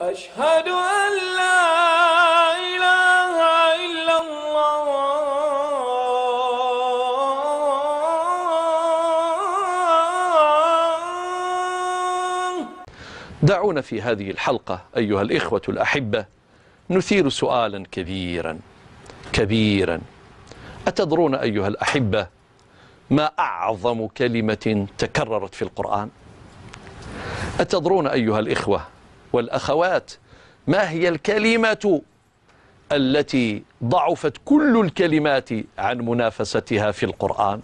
أشهد أن لا إله إلا الله دعونا في هذه الحلقة أيها الإخوة الأحبة نثير سؤالا كبيرا كبيرا أتدرون أيها الأحبة ما أعظم كلمة تكررت في القرآن أتدرون أيها الإخوة والأخوات ما هي الكلمة التي ضعفت كل الكلمات عن منافستها في القرآن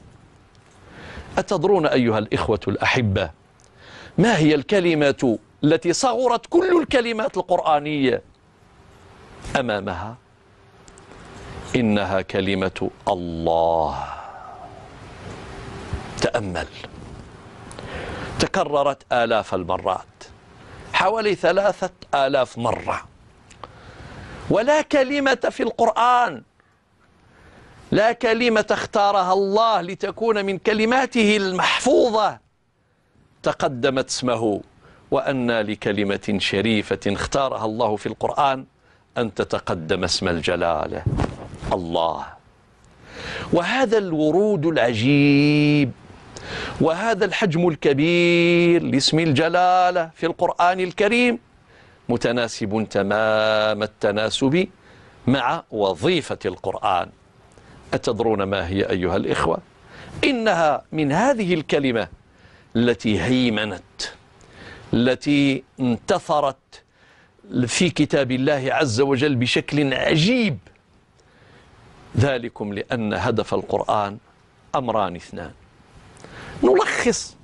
أتدرون أيها الإخوة الأحبة ما هي الكلمة التي صغرت كل الكلمات القرآنية أمامها إنها كلمة الله تأمل تكررت آلاف المرات حوالي ثلاثة آلاف مرة ولا كلمة في القرآن لا كلمة اختارها الله لتكون من كلماته المحفوظة تقدمت اسمه وأن لكلمة شريفة اختارها الله في القرآن أن تتقدم اسم الجلالة الله وهذا الورود العجيب وهذا الحجم الكبير لاسم الجلالة في القرآن الكريم متناسب تمام التناسب مع وظيفة القرآن أتدرون ما هي أيها الإخوة؟ إنها من هذه الكلمة التي هيمنت التي انتثرت في كتاب الله عز وجل بشكل عجيب ذلكم لأن هدف القرآن أمران اثنان نلخص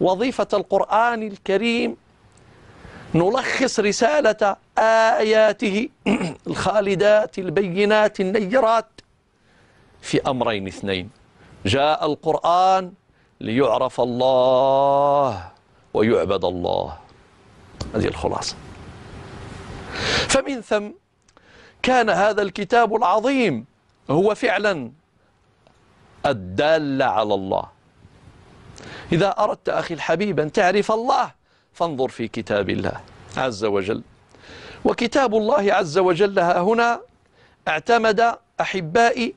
وظيفة القرآن الكريم نلخص رسالة آياته الخالدات البينات النيرات في أمرين اثنين جاء القرآن ليعرف الله ويعبد الله هذه الخلاصة فمن ثم كان هذا الكتاب العظيم هو فعلا الدال على الله إذا أردت أخي الحبيب أن تعرف الله فانظر في كتاب الله عز وجل وكتاب الله عز وجل ها هنا اعتمد أحبائي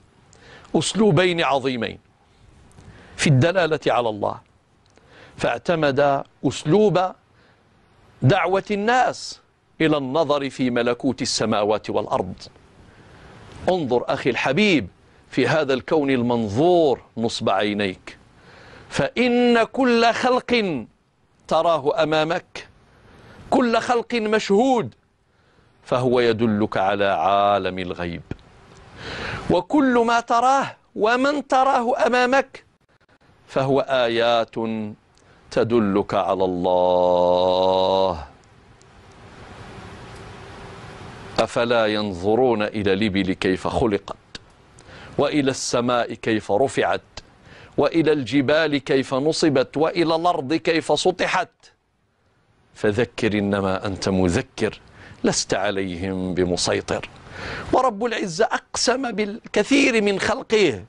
أسلوبين عظيمين في الدلالة على الله فاعتمد أسلوب دعوة الناس إلى النظر في ملكوت السماوات والأرض انظر أخي الحبيب في هذا الكون المنظور نصب عينيك فإن كل خلق تراه أمامك كل خلق مشهود فهو يدلك على عالم الغيب وكل ما تراه ومن تراه أمامك فهو آيات تدلك على الله أفلا ينظرون إلى لبل كيف خلقت وإلى السماء كيف رفعت وإلى الجبال كيف نصبت وإلى الأرض كيف سطحت فذكر إنما أنت مذكر لست عليهم بمسيطر ورب العزة أقسم بالكثير من خلقه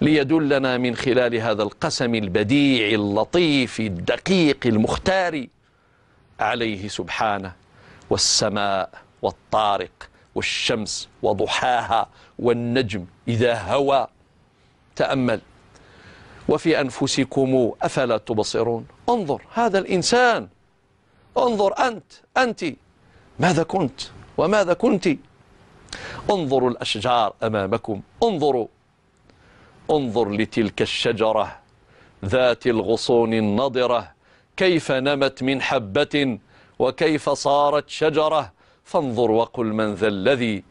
ليدلنا من خلال هذا القسم البديع اللطيف الدقيق المختار عليه سبحانه والسماء والطارق والشمس وضحاها والنجم إذا هوى تأمل وفي أنفسكم أفلا تبصرون انظر هذا الإنسان انظر أنت أنت ماذا كنت وماذا كنت انظروا الأشجار أمامكم انظروا انظر لتلك الشجرة ذات الغصون النضرة كيف نمت من حبة وكيف صارت شجرة فانظر وقل من ذا الذي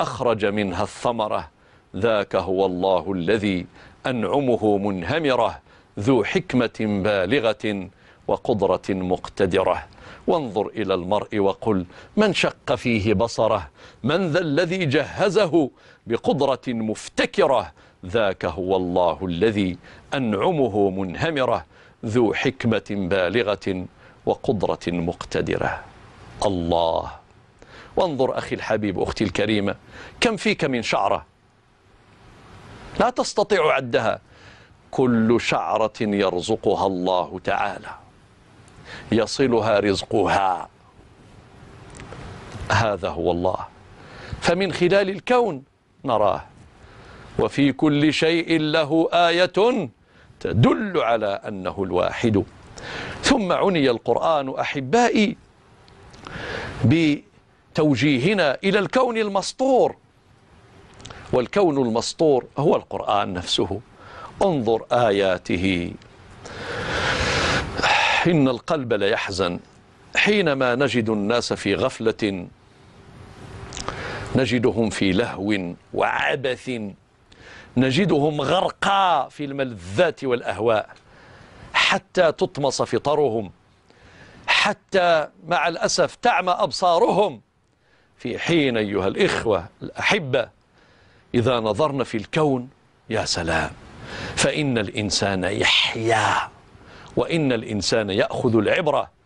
أخرج منها الثمرة ذاك هو الله الذي أنعمه منهمرة ذو حكمة بالغة وقدرة مقتدرة وانظر إلى المرء وقل من شق فيه بصره من ذا الذي جهزه بقدرة مفتكرة ذاك هو الله الذي أنعمه منهمرة ذو حكمة بالغة وقدرة مقتدرة الله وانظر أخي الحبيب أختي الكريمة كم فيك من شعره لا تستطيع عدها كل شعرة يرزقها الله تعالى يصلها رزقها هذا هو الله فمن خلال الكون نراه وفي كل شيء له آية تدل على أنه الواحد ثم عني القرآن أحبائي بتوجيهنا إلى الكون المسطور والكون المسطور هو القرآن نفسه انظر آياته إن القلب ليحزن حينما نجد الناس في غفلة نجدهم في لهو وعبث نجدهم غرقا في الملذات والأهواء حتى تطمس فطرهم حتى مع الأسف تعمى أبصارهم في حين أيها الإخوة الأحبة إذا نظرنا في الكون يا سلام فإن الإنسان يحيا وإن الإنسان يأخذ العبرة